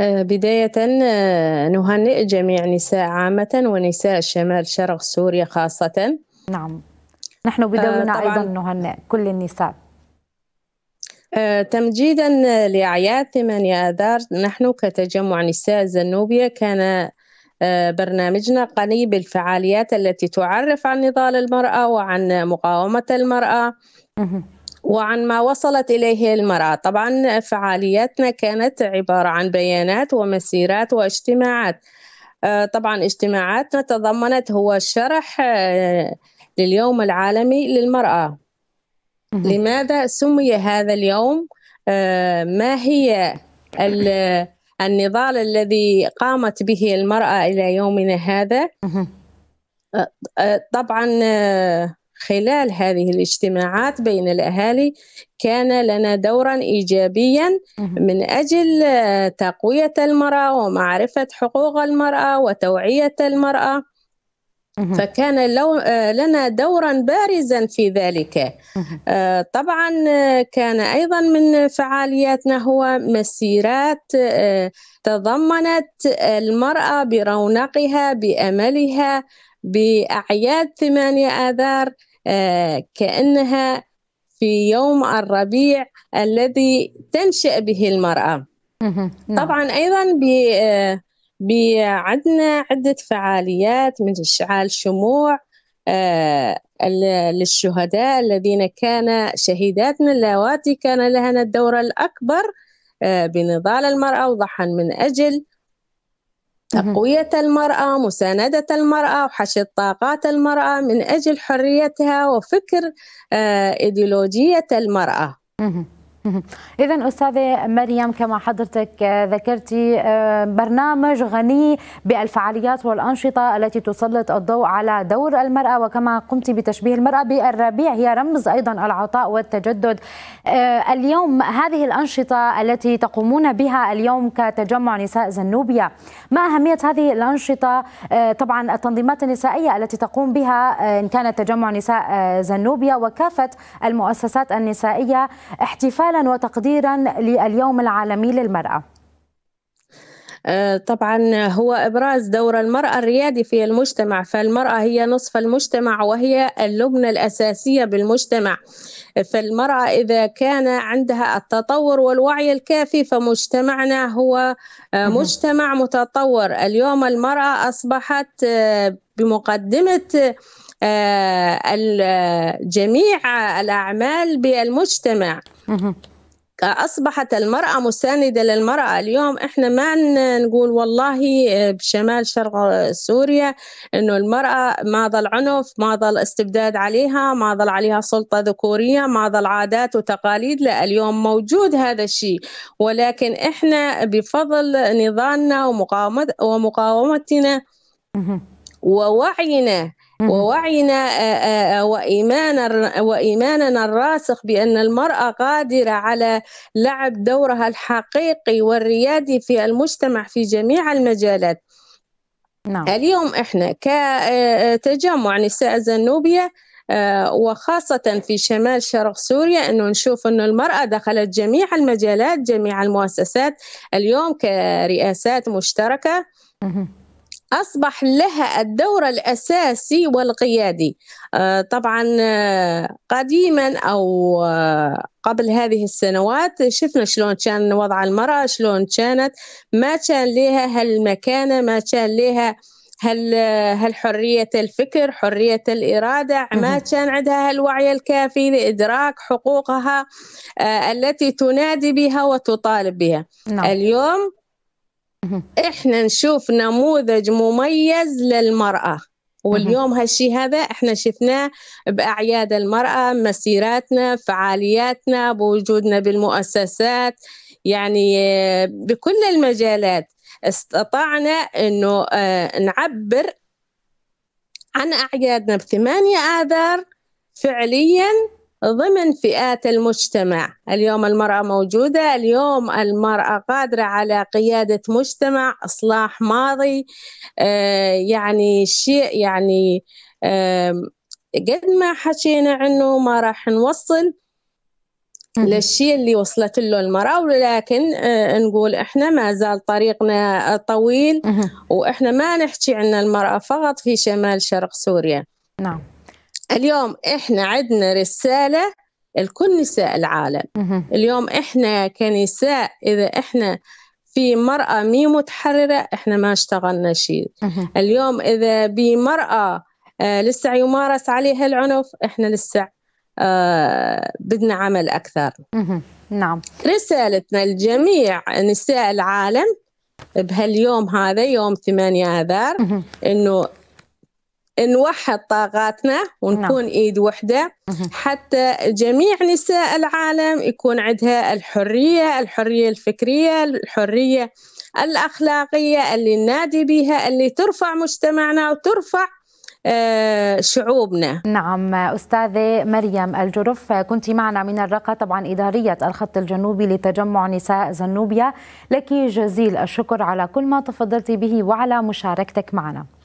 آه، بداية آه، نهنئ جميع نساء عامة ونساء شمال شرق سوريا خاصة نعم نحن بدورنا آه، أيضا نهنئ كل النساء تمجيدا لأعياد 8 آذار نحن كتجمع نساء زنوبيا كان برنامجنا قني بالفعاليات التي تعرف عن نضال المرأة وعن مقاومة المرأة وعن ما وصلت إليه المرأة طبعا فعالياتنا كانت عبارة عن بيانات ومسيرات واجتماعات آه، طبعا اجتماعاتنا تضمنت هو شرح آه، لليوم العالمي للمرأة لماذا سمي هذا اليوم آه، ما هي النضال الذي قامت به المرأة إلى يومنا هذا طبعا خلال هذه الاجتماعات بين الأهالي كان لنا دورا إيجابيا من أجل آه، تقوية المرأة ومعرفة حقوق المرأة وتوعية المرأة فكان لو آه، لنا دورا بارزا في ذلك آه، طبعا كان ايضا من فعالياتنا هو مسيرات تضمنت المراه برونقها باملها باعياد 8 اذار آه، كأنها في يوم الربيع الذي تنشأ به المرأة نعم. طبعا أيضا آه، عندنا عدة فعاليات من إشعال شموع آه، للشهداء الذين كان شهيداتنا اللواتي كان لهن الدور الأكبر بنضال المرأة وضحا من أجل تقوية المرأة مساندة المرأة وحشد طاقات المرأة من أجل حريتها وفكر آه، إيديولوجية المرأة إذا أستاذة مريم كما حضرتك آه، ذكرتي آه، برنامج غني بالفعاليات والأنشطة التي تسلط الضوء على دور المرأة وكما قمت بتشبيه المرأة بالربيع هي رمز أيضا العطاء والتجدد آه، اليوم هذه الأنشطة التي تقومون بها اليوم كتجمع نساء زنوبيا ما أهمية هذه الأنشطة طبعا التنظيمات النسائية التي تقوم بها إن كانت تجمع نساء زنوبيا وكافة المؤسسات النسائية احتفال احتفالا وتقديرا لليوم العالمي للمرأة آه، طبعا هو إبراز دور المرأة الريادي في المجتمع فالمرأة هي نصف المجتمع وهي اللبنة الأساسية بالمجتمع فالمرأة إذا كان عندها التطور والوعي الكافي فمجتمعنا هو آه، مجتمع متطور اليوم المرأة أصبحت آه، بمقدمة جميع الأعمال بالمجتمع أصبحت المرأة مساندة للمرأة اليوم إحنا ما نقول والله آه، بشمال شرق سوريا إنه المرأة ما ظل عنف ما ظل استبداد عليها ما ظل عليها سلطة ذكورية ما ظل عادات وتقاليد لا اليوم موجود هذا الشيء ولكن إحنا بفضل نضالنا ومقاومتنا ووعينا ووعينا آه، آه، آه، وإيماننا وإيماننا الراسخ بأن المرأة قادرة على لعب دورها الحقيقي والريادي في المجتمع في جميع المجالات نعم. اليوم احنا كتجمع نساء زنوبيا وخاصة في شمال شرق سوريا أنه نشوف أن المرأة دخلت جميع المجالات جميع المؤسسات اليوم كرئاسات مشتركة أصبح لها الدور الأساسي والقيادي آه، طبعا آه، قديما أو آه، قبل هذه السنوات شفنا شلون كان وضع المرأة شلون كانت ما كان لها هالمكانة ما كان لها هل هل حرية الفكر حرية الإرادة ما كان عندها الوعي الكافي لإدراك حقوقها التي تنادي بها وتطالب بها نعم. اليوم احنا نشوف نموذج مميز للمرأة واليوم هالشي هذا احنا شفناه بأعياد المرأة مسيراتنا فعالياتنا بوجودنا بالمؤسسات يعني بكل المجالات استطعنا انه آه، نعبر عن أعيادنا بثمانية آذار فعليا ضمن فئات المجتمع اليوم المرأة موجودة اليوم المرأة قادرة على قيادة مجتمع إصلاح ماضي آه، يعني شيء يعني قد ما حكينا عنه ما راح نوصل للشيء اللي وصلت له المرأة ولكن آه، نقول إحنا ما زال طريقنا طويل وإحنا ما نحكي عن المرأة فقط في شمال شرق سوريا نعم اليوم احنا عندنا رساله لكل نساء العالم اليوم احنا كنساء اذا احنا في مرأة مي متحررة احنا ما اشتغلنا شيء اليوم اذا بمرأة آه، لسه يمارس عليها العنف احنا لسه آه، بدنا عمل اكثر نعم رسالتنا لجميع نساء العالم بهاليوم هذا يوم 8 اذار انه نوحد طاقاتنا ونكون نعم. ايد وحده حتى جميع نساء العالم يكون عندها الحريه الحريه الفكريه الحريه الاخلاقيه اللي ننادي بها اللي ترفع مجتمعنا وترفع آه، شعوبنا نعم أستاذة مريم الجرف كنت معنا من الرقة طبعا إدارية الخط الجنوبي لتجمع نساء زنوبيا لك جزيل الشكر على كل ما تفضلتي به وعلى مشاركتك معنا